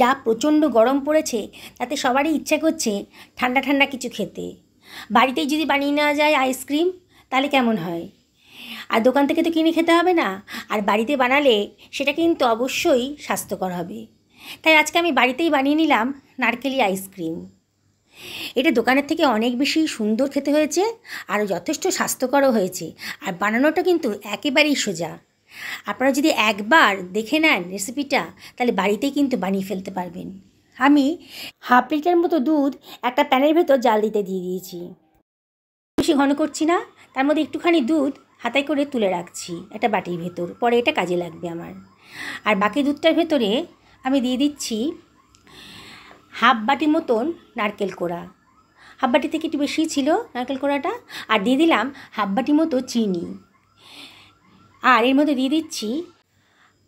যা প্রচণ্ড গরম পড়েছে তাতে সবারই ইচ্ছা করছে ঠান্ডা ঠান্ডা কিছু খেতে বাড়িতেই যদি বানিয়ে নেওয়া যায় আইসক্রিম তাহলে কেমন হয় আর দোকান থেকে তো কিনে খেতে হবে না আর বাড়িতে বানালে সেটা কিন্তু অবশ্যই স্বাস্থ্যকর হবে তাই আজকে আমি বাড়িতেই বানিয়ে নিলাম নারকেলি আইসক্রিম এটা দোকানের থেকে অনেক বেশি সুন্দর খেতে হয়েছে আর যথেষ্ট স্বাস্থ্যকরও হয়েছে আর বানানোটা কিন্তু একেবারেই সোজা আপনারা যদি একবার দেখে নেন রেসিপিটা তাহলে বাড়িতেই কিন্তু বানিয়ে ফেলতে পারবেন আমি হাফ লিটার মতো দুধ একটা প্যানের ভেতর জাল দিতে দিয়ে দিয়েছি বেশি ঘন করছি না তার মধ্যে একটুখানি দুধ হাতায় করে তুলে রাখছি একটা বাটির ভেতর পরে এটা কাজে লাগবে আমার আর বাকি দুধটার ভেতরে আমি দিয়ে দিচ্ছি হাফ বাটি মতন নারকেল কোড়া হাফ বাটি থেকে একটু বেশি ছিল নারকেল কোড়াটা আর দিয়ে দিলাম হাফ বাটি মতো চিনি আর এর মধ্যে দিয়ে দিচ্ছি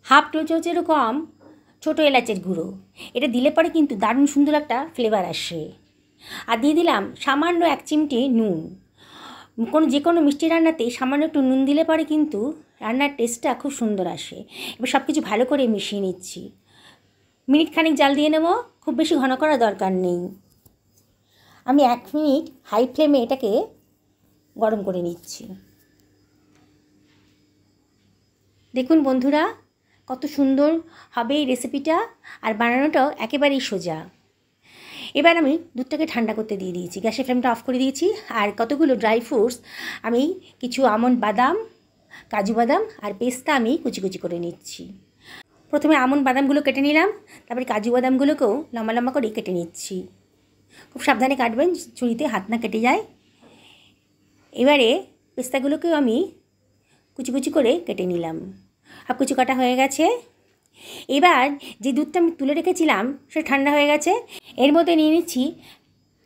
হাফ টো চামচেরও কম ছোটো এলাচের গুঁড়ো এটা দিলে পরে কিন্তু দারুণ সুন্দর একটা ফ্লেভার আসে আর দিয়ে দিলাম সামান্য এক চিমটি নুন কোনো যে কোনো মিষ্টি রান্নাতে সামান্য একটু নুন দিলে পরে কিন্তু রান্নার টেস্টটা খুব সুন্দর আসে এবার সব কিছু ভালো করে মিশিয়ে নিচ্ছি মিনিট খানিক জাল দিয়ে নেব খুব বেশি ঘন করা দরকার নেই আমি এক মিনিট হাই ফ্লেমে এটাকে গরম করে নিচ্ছি দেখুন বন্ধুরা কত সুন্দর হবে এই রেসিপিটা আর বানানোটাও একেবারেই সোজা এবার আমি দুধটাকে ঠান্ডা করতে দিয়ে দিয়েছি গ্যাসের ফ্লেমটা অফ করে দিয়েছি আর কতগুলো ড্রাই ফ্রুটস আমি কিছু আমন্ড বাদাম কাজু বাদাম আর পেস্তা আমি কুচি কুচি করে নিচ্ছি প্রথমে আমন্ড বাদামগুলো কেটে নিলাম তারপরে কাজু বাদামগুলোকেও লম্বা লম্বা করে কেটে নিচ্ছি খুব সাবধানে কাটবেন চুরিতে হাত না কেটে যায় এবারে পেস্তাগুলোকেও আমি কুচি কুচি করে কেটে নিলাম আর কুচি কাটা হয়ে গেছে এবার যে দুধটা আমি তুলে রেখেছিলাম সেটা ঠান্ডা হয়ে গেছে এর মধ্যে নিয়ে নিচ্ছি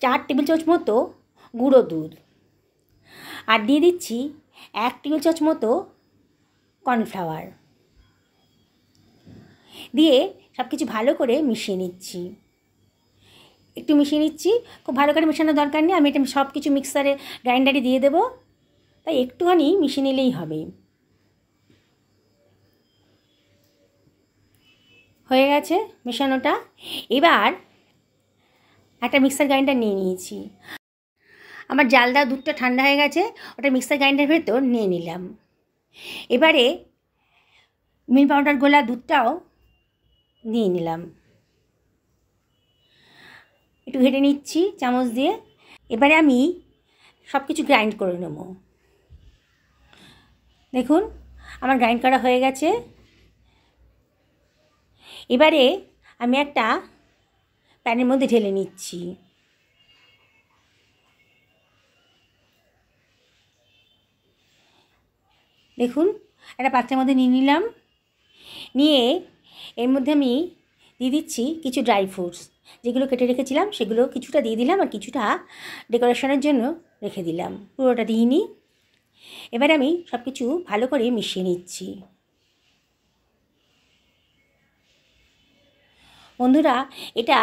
চার টেবিল চামচ মতো গুঁড়ো দুধ আর দিয়ে দিচ্ছি এক টেবিল চামচ মতো কর্নফ্লাওয়ার দিয়ে সব কিছু ভালো করে মিশিয়ে নিচ্ছি একটু মিশিয়ে নিচ্ছি খুব ভালো করে মেশানোর দরকার নেই আমি এটা সব কিছু মিক্সারে গ্রাইন্ডারে দিয়ে দেবো তাই একটুখানি মিশিয়ে নিলেই হবে হয়ে গেছে মেশানোটা এবার একটা মিক্সার গ্রাইন্ডার নিয়ে নিয়েছি আমার জাল দেওয়া দুধটা ঠান্ডা হয়ে গেছে ওটা মিক্সার গ্রাইন্ডার ভেতর নিয়ে নিলাম এবারে মিল পাউডার গোলা দুধটাও নিয়ে নিলাম একটু ঘেটে নিচ্ছি চামচ দিয়ে এবারে আমি সব কিছু গ্রাইন্ড করে নেব দেখুন আমার গ্রাইন্ড করা হয়ে গেছে এবারে আমি একটা প্যানের মধ্যে ঢেলে নিচ্ছি দেখুন একটা পাত্রের মধ্যে নিয়ে নিলাম নিয়ে এর মধ্যে আমি দিয়ে দিচ্ছি কিছু ড্রাই ফ্রুটস যেগুলো কেটে রেখেছিলাম সেগুলো কিছুটা দিয়ে দিলাম আর কিছুটা ডেকোরেশনের জন্য রেখে দিলাম পুরোটা দিইনি এবার আমি সব কিছু ভালো করে মিশিয়ে নিচ্ছি বন্ধুরা এটা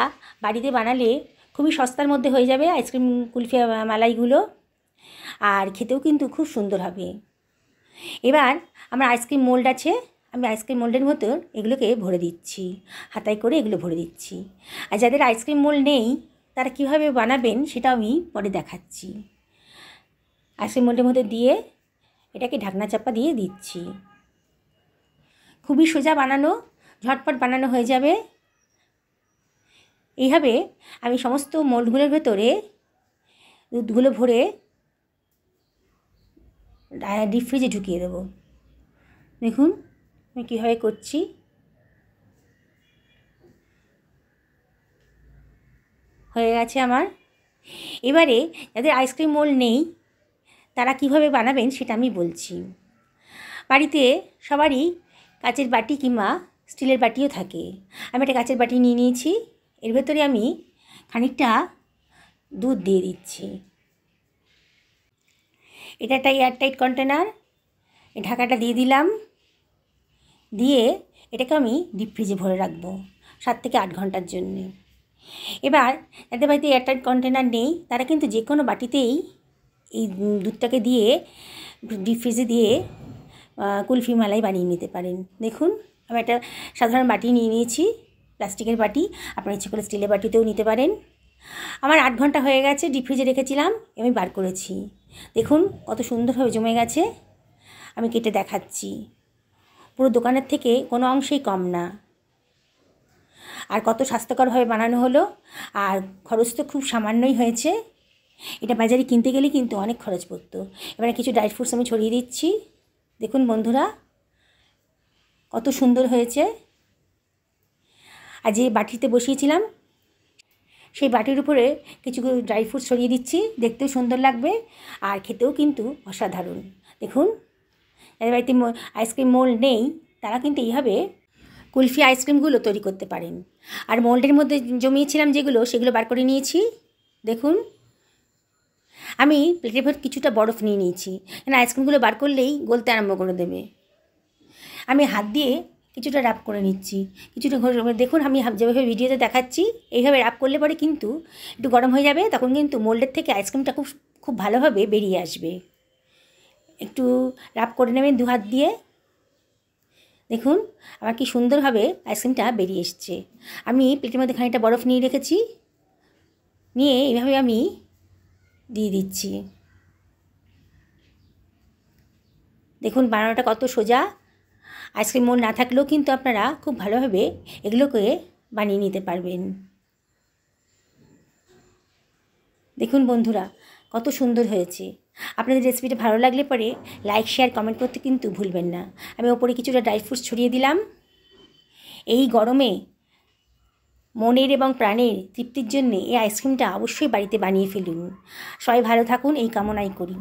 বাড়িতে বানালে খুবই সস্তার মধ্যে হয়ে যাবে আইসক্রিম কুলফি মালাইগুলো আর খেতেও কিন্তু খুব সুন্দর হবে এবার আমার আইসক্রিম মোল্ড আছে আমি আইসক্রিম মোল্ডের মতো এগুলোকে ভরে দিচ্ছি হাতায় করে এগুলো ভরে দিচ্ছি আর যাদের আইসক্রিম মোল্ড নেই তারা কিভাবে বানাবেন সেটা আমি পরে দেখাচ্ছি আইসক্রিম মোল্ডের মধ্যে দিয়ে এটাকে ঢাকনা চাপা দিয়ে দিচ্ছি খুবই সোজা বানানো ঝটপট বানানো হয়ে যাবে এইভাবে আমি সমস্ত মোল্ডগুলোর ভেতরে দুধগুলো ভরে ডিপ ফ্রিজে ঢুকিয়ে দেবো দেখুন আমি কীভাবে করছি হয়ে গেছে আমার এবারে যাদের আইসক্রিম মোল নেই তারা কিভাবে বানাবেন সেটা আমি বলছি বাড়িতে সবারই কাচের বাটি কিংবা স্টিলের বাটিও থাকে আমি একটা কাচের বাটি নিয়ে নিয়েছি এর ভেতরে আমি খানিকটা দুধ দিয়ে দিচ্ছি এটা একটা এয়ারটাইট কন্টেনার ঢাকাটা দিয়ে দিলাম দিয়ে এটাকে আমি ডিপ ফ্রিজে ভরে রাখবো সাত থেকে আট ঘন্টার জন্য এবার যাদের বাড়িতে এয়ারটাইট কন্টেনার নেই তারা কিন্তু যে কোনো বাটিতেই এই দুধটাকে দিয়ে ডিপ ফ্রিজে দিয়ে কুলফি মালাই বানিয়ে নিতে পারেন দেখুন আমি একটা সাধারণ বাটি নিয়ে নিয়েছি প্লাস্টিকের বাটি আপনার ইচ্ছে করে স্টিলের বাটিতেও নিতে পারেন আমার আট ঘন্টা হয়ে গেছে ডিপ ফ্রিজে রেখেছিলাম আমি বার করেছি দেখুন কত সুন্দরভাবে জমে গেছে আমি কেটে দেখাচ্ছি পুরো দোকানের থেকে কোনো অংশেই কম না আর কত স্বাস্থ্যকরভাবে বানানো হলো আর খরচ তো খুব সামান্যই হয়েছে এটা বাজারে কিনতে গেলে কিন্তু অনেক খরচ পড়তো এবারে কিছু ড্রাই ফ্রুটস আমি ছড়িয়ে দিচ্ছি দেখুন বন্ধুরা কত সুন্দর হয়েছে আর যে বাটিতে বসিয়েছিলাম সেই বাটির উপরে কিছু ড্রাই ফ্রুট ছড়িয়ে দিচ্ছি দেখতেও সুন্দর লাগবে আর খেতেও কিন্তু অসাধারণ দেখুন যাদের বাড়িতে আইসক্রিম মোল নেই তারা কিন্তু এইভাবে কুলফি আইসক্রিমগুলো তৈরি করতে পারেন আর মোল্ডের মধ্যে জমিয়েছিলাম যেগুলো সেগুলো বার করে নিয়েছি দেখুন আমি প্লেটের ভর কিছুটা বরফ নিয়ে নিয়েছি কেন আইসক্রিমগুলো বার করলেই গলতে আরম্ভ করে দেবে আমি হাত দিয়ে কিছুটা র্যাপ করে নিচ্ছি কিছুটা মানে দেখুন আমি যেভাবে ভিডিওতে দেখাচ্ছি এইভাবে র্যাপ করলে পরে কিন্তু একটু গরম হয়ে যাবে তখন কিন্তু মোল্ডের থেকে আইসক্রিমটা খুব খুব ভালোভাবে বেরিয়ে আসবে একটু র্যাপ করে নেবেন দু হাত দিয়ে দেখুন আমার কি সুন্দরভাবে আইসক্রিমটা বেরিয়ে এসছে আমি প্লেটের মধ্যে খানিকটা বরফ নিয়ে রেখেছি নিয়ে এইভাবে আমি দিয়ে দিচ্ছি দেখুন বানানোটা কত সোজা আইসক্রিম মোড় না থাকলেও কিন্তু আপনারা খুব ভালোভাবে এগুলোকে বানিয়ে নিতে পারবেন দেখুন বন্ধুরা কত সুন্দর হয়েছে আপনাদের রেসিপিটা ভালো লাগলে পরে লাইক শেয়ার কমেন্ট করতে কিন্তু ভুলবেন না আমি ওপরে কিছুটা ড্রাই ফ্রুটস ছড়িয়ে দিলাম এই গরমে মনের এবং প্রাণের তৃপ্তির জন্যে এই আইসক্রিমটা অবশ্যই বাড়িতে বানিয়ে ফেলুন সবাই ভালো থাকুন এই কামনাই করি